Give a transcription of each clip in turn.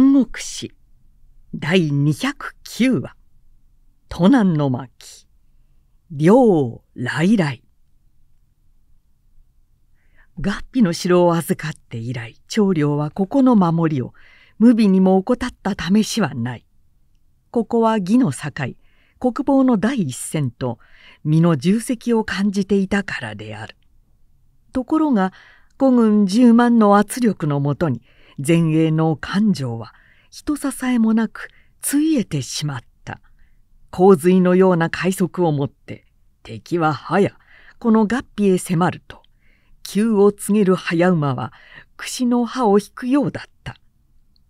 三国志第209話都南の巻両来来合皮の城を預かって以来長領はここの守りを無備にも怠った試しはないここは義の境国防の第一線と身の重責を感じていたからであるところが五軍十万の圧力のもとに前衛の感情は人支えもなくついえてしまった洪水のような快速をもって敵は早この合皮へ迫ると急を告げる早馬は櫛の歯を引くようだった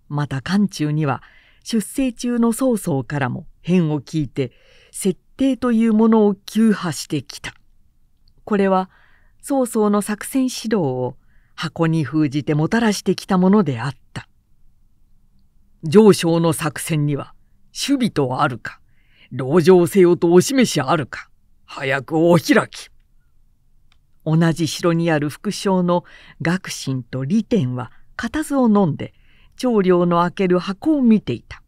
また漢中には出征中の曹操からも変を聞いて設定というものを急破してきたこれは曹操の作戦指導を箱に封じてもたらしてきたものであった。上昇の作戦には、守備とあるか、籠城せよとお示しあるか、早くお開き。同じ城にある副将の学信と利天は固唾を飲んで、長領の開ける箱を見ていた。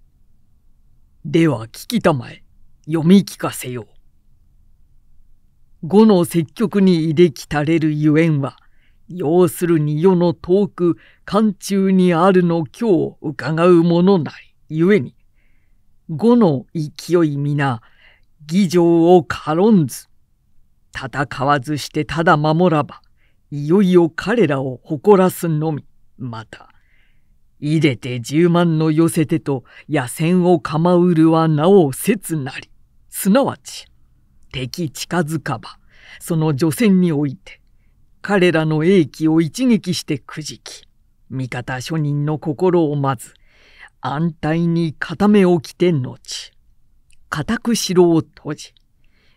では聞きたまえ、読み聞かせよう。語の積極に入れきたれるゆえんは、要するに世の遠く寒中にあるの今日伺うものなりゆえに、五の勢い皆、議場を軽んず。戦わずしてただ守らば、いよいよ彼らを誇らすのみ。また、入れて十万の寄せてと野戦を構うるはなお切なり。すなわち、敵近づかば、その除戦において、彼らの英気を一撃してくじき、味方諸人の心をまず、安泰に固めをきて後、固く城を閉じ、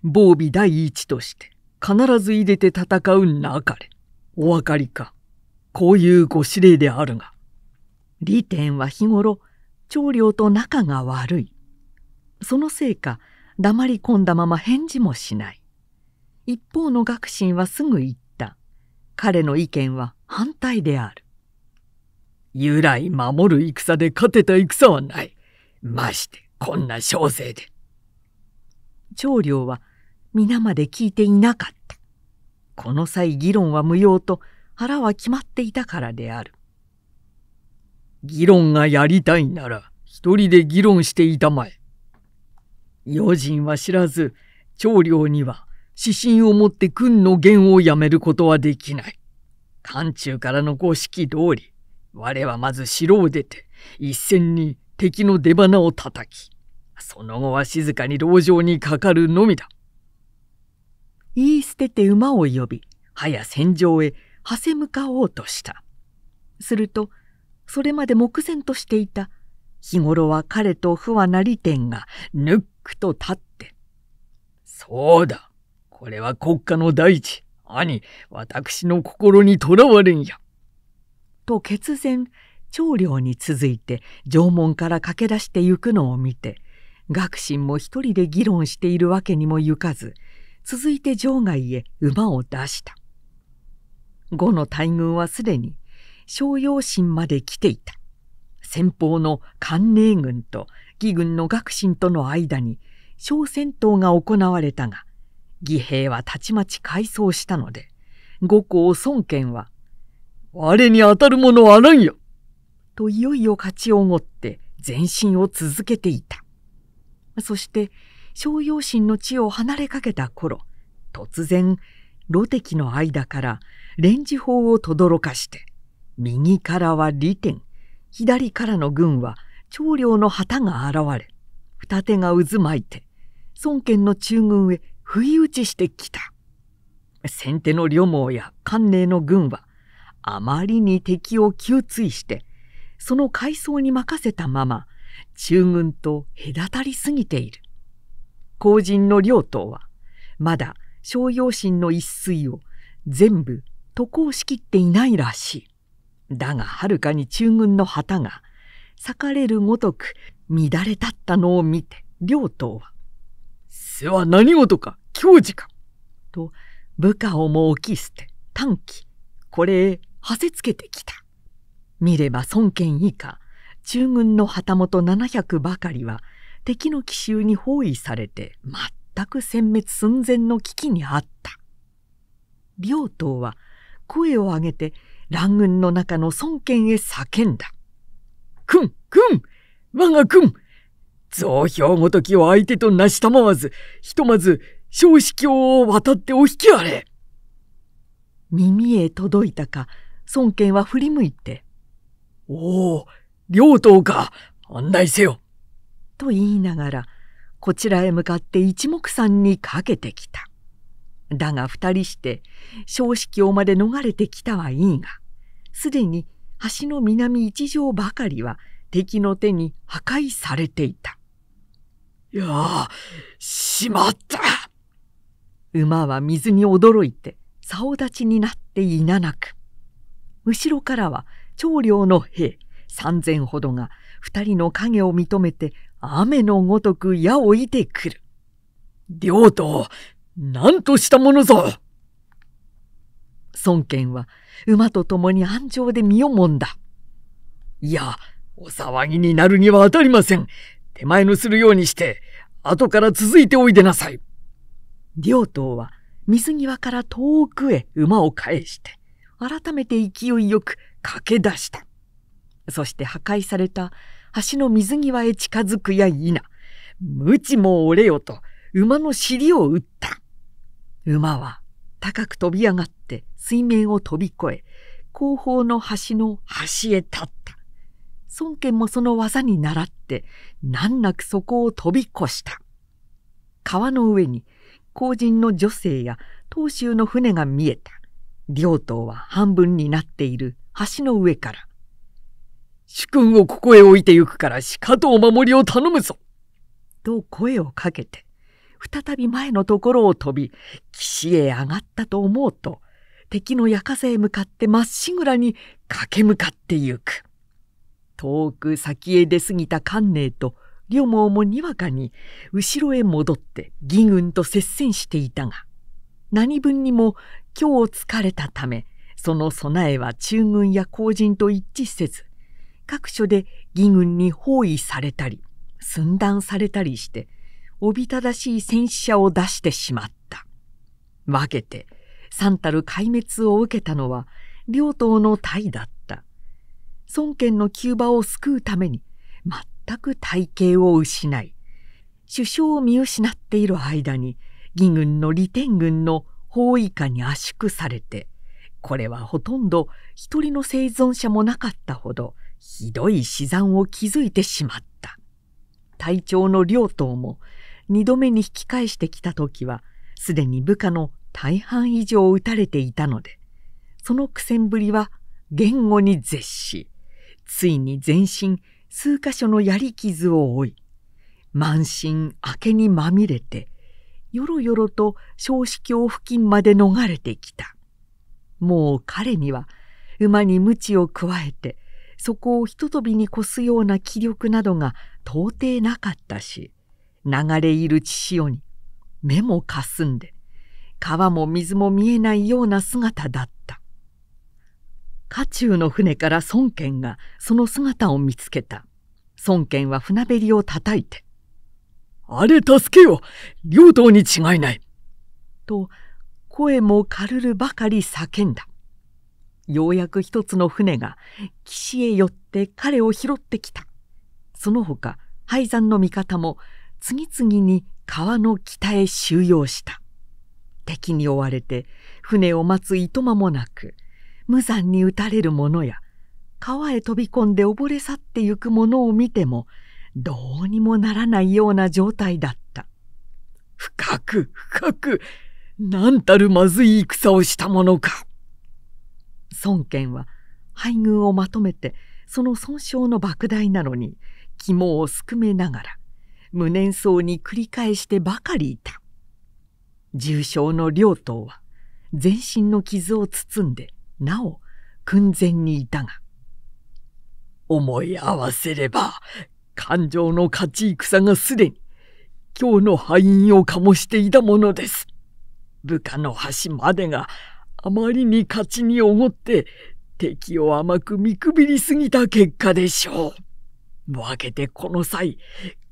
防備第一として必ず入れて戦うなかれ。お分かりか。こういうご指令であるが。李天は日頃、長領と仲が悪い。そのせいか、黙り込んだまま返事もしない。一方の学心はすぐ言彼の意見は反対である。由来守る戦で勝てた戦はない。ましてこんな小生で。長領は皆まで聞いていなかった。この際議論は無用と腹は決まっていたからである。議論がやりたいなら一人で議論していたまえ。余人は知らず長領には指針をもって君の言をやめることはできない。漢中からのご指揮通り、我はまず城を出て、一戦に敵の出花を叩き、その後は静かに籠城にかかるのみだ。言い捨てて馬を呼び、はや戦場へはせ向かおうとした。すると、それまで目前としていた、日頃は彼と不和なり天がぬっくと立って、そうだ、これは国家の大地、兄、私の心にとらわれんや。と決然、長領に続いて縄文から駆け出してゆくのを見て、学臣も一人で議論しているわけにもゆかず、続いて場外へ馬を出した。呉の大軍はすでに商用心まで来ていた。先方の関寧軍と義軍の学臣との間に小戦闘が行われたが、義兵はたちまち改装したので、五公孫権は、我に当たるものはなんやといよいよ勝ちおごって前進を続けていた。そして、商用心の地を離れかけた頃、突然、露敵の間から連時砲をとどろかして、右からは利天、左からの軍は長領の旗が現れ、二手が渦巻いて、孫権の中軍へ不意打ちしてきた。先手の両網や関寧の軍はあまりに敵を窮追してその階層に任せたまま中軍と隔たりすぎている後人の両党はまだ商用心の一水を全部渡航しきっていないらしいだがはるかに中軍の旗が裂かれるごとく乱れたったのを見て両党は「巣は何事か教授か」と部下をも置き捨て短期これへはせつけてきた見れば孫権以下中軍の旗本700ばかりは敵の奇襲に包囲されて全く殲滅寸前の危機にあった病棟は声を上げて乱軍の中の孫権へ叫んだ「くんくん我が君増兵ごときを相手となしたまわずひとまず正式を渡ってお引きあれ。耳へ届いたか、孫権は振り向いて。おお、両党か、案内せよ。と言いながら、こちらへ向かって一目散にかけてきた。だが二人して、正式をまで逃れてきたはいいが、すでに橋の南一条ばかりは敵の手に破壊されていた。いやあ、しまった馬は水に驚いて竿立ちになっていななく後ろからは長領の兵三千ほどが二人の影を認めて雨のごとく矢を射てくる。両党、何としたものぞ孫権は馬と共に安城で身をもんだ。いや、お騒ぎになるには当たりません。手前のするようにして、後から続いておいでなさい。両党は水際から遠くへ馬を返して改めて勢いよく駆け出したそして破壊された橋の水際へ近づくや否無知も折れよと馬の尻を打った馬は高く飛び上がって水面を飛び越え後方の橋の端へ立った孫権もその技に倣って難なくそこを飛び越した川の上に工人の女性や東州の船が見えた両島は半分になっている橋の上から「主君をここへ置いてゆくからしかとお守りを頼むぞ!」と声をかけて再び前のところを飛び岸へ上がったと思うと敵の館へ向かってまっしぐらに駆け向かってゆく遠く先へ出過ぎた観寧と両毛もにわかに後ろへ戻って義軍と接戦していたが何分にも今日疲れたためその備えは中軍や後陣と一致せず各所で義軍に包囲されたり寸断されたりしておびただしい戦死者を出してしまった分けて三たる壊滅を受けたのは両党の隊だった孫権の急場を救うために全く体型を失い首相を見失っている間に義軍の利天軍の包囲下に圧縮されてこれはほとんど一人の生存者もなかったほどひどい死産を築いてしまった隊長の両党も二度目に引き返してきた時はすでに部下の大半以上撃たれていたのでその苦戦ぶりは言語に絶しついに全身数箇所の槍傷を負い満身明けにまみれてよろよろと小子橋付近まで逃れてきたもう彼には馬に鞭を加えてそこをひととびに越すような気力などが到底なかったし流れいる血潮に目もかすんで川も水も見えないような姿だっ家中の船から孫権がその姿を見つけた孫権は船べりを叩いて「あれ助けよ両党に違いない」と声も軽るばかり叫んだようやく一つの船が岸へ寄って彼を拾ってきたその他廃山の味方も次々に川の北へ収容した敵に追われて船を待つ糸間もなく無残に打たれる者や川へ飛び込んで溺れ去ってゆく者を見てもどうにもならないような状態だった。深く深く何たるまずい戦をしたものか。孫権は配偶をまとめてその損傷の莫大なのに肝をすくめながら無念そうに繰り返してばかりいた。重傷の両党は全身の傷を包んでなお訓前にいたが思い合わせれば感情の勝ち戦がすでに今日の敗因を醸していたものです。部下の端までがあまりに勝ちにおごって敵を甘く見くびりすぎた結果でしょう。分けてこの際、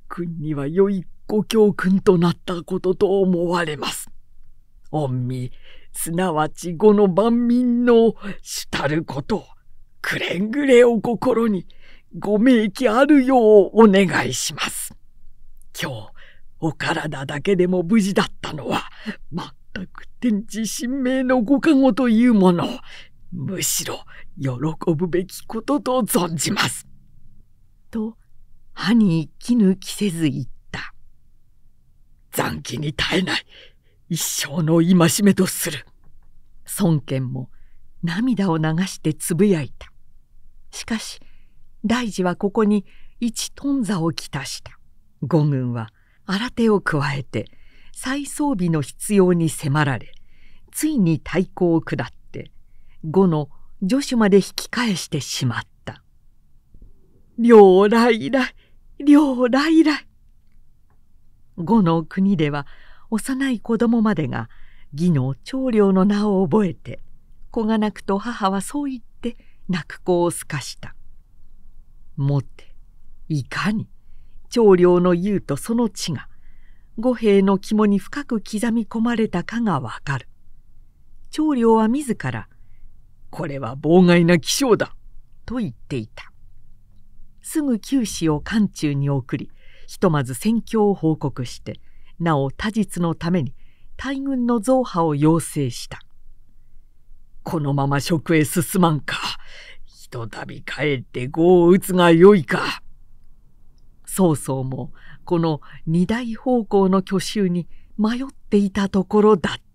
君には良いご教訓となったことと思われます。御身、すなわち後の万民のしたることを、くれんぐれを心に、ご名記あるようお願いします。今日、お体だけでも無事だったのは、全く天地神明のご加護というもの、むしろ喜ぶべきことと存じます。と、歯に息抜きせず言った。残機に耐えない。一生の戒めとする。孫権も涙を流してつぶやいた。しかし大事はここに一頓座をきたした。五軍は新手を加えて再装備の必要に迫られついに太鼓を下って五の助手まで引き返してしまった。両来来両来来五の国では幼い子供までが義の長領の名を覚えて子が泣くと母はそう言って泣く子をすかしたもていかに長領の言うとその地が五兵の肝に深く刻み込まれたかがわかる長領は自ら「これは妨害な気象だ」と言っていたすぐ九死を漢中に送りひとまず戦況を報告してなお他実のために大軍の増派を要請したこのまま職へ進まんかひとたび帰って碁を打つがよいか曹操もこの二大方向の去就に迷っていたところだった